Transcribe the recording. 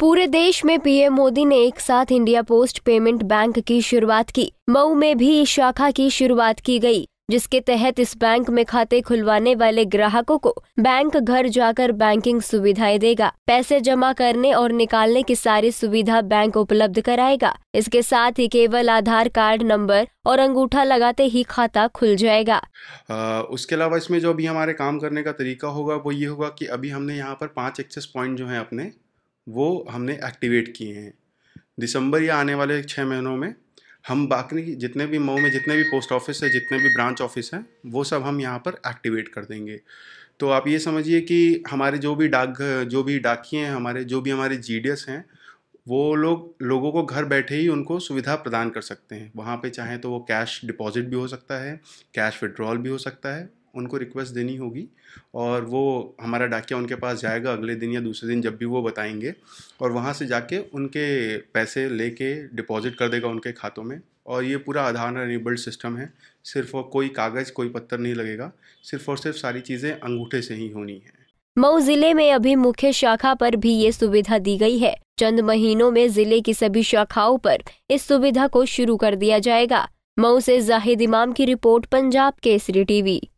पूरे देश में पीएम मोदी ने एक साथ इंडिया पोस्ट पेमेंट बैंक की शुरुआत की मऊ में भी इस शाखा की शुरुआत की गई जिसके तहत इस बैंक में खाते खुलवाने वाले ग्राहकों को बैंक घर जाकर बैंकिंग सुविधाएं देगा पैसे जमा करने और निकालने की सारी सुविधा बैंक उपलब्ध कराएगा इसके साथ ही केवल आधार कार्ड नंबर और अंगूठा लगाते ही खाता खुल जाएगा आ, उसके अलावा इसमें जो अभी हमारे काम करने का तरीका होगा वो ये होगा कि अभी हमने यहाँ पर पांच एक्सेस पॉइंट जो है अपने वो हमने एक्टिवेट किए हैं दिसंबर या आने वाले छः महीनों में हम बाकी जितने भी मऊ में जितने भी पोस्ट ऑफिस है जितने भी ब्रांच ऑफिस हैं वो सब हम यहाँ पर एक्टिवेट कर देंगे तो आप ये समझिए कि हमारे जो भी डाक जो भी डाकिए हैं हमारे जो भी हमारे जी हैं वो लोग लोगों को घर बैठे ही उनको सुविधा प्रदान कर सकते हैं वहाँ पे चाहें तो वो कैश डिपॉजिट भी हो सकता है कैश विड्रॉल भी हो सकता है उनको रिक्वेस्ट देनी होगी और वो हमारा डाकिया उनके पास जाएगा अगले दिन या दूसरे दिन जब भी वो बताएंगे और वहाँ से जाके उनके पैसे लेके डिपॉजिट कर देगा उनके खातों में और ये पूरा आधार एनेबल्ड सिस्टम है सिर्फ और कोई कागज़ कोई पत्थर नहीं लगेगा सिर्फ और सिर्फ सारी चीज़ें अंगूठे से ही होनी है मऊ जिले में अभी मुख्य शाखा पर भी ये सुविधा दी गई है चंद महीनों में जिले की सभी शाखाओं पर इस सुविधा को शुरू कर दिया जाएगा मऊ से जाहिद इमाम की रिपोर्ट पंजाब केसरी टीवी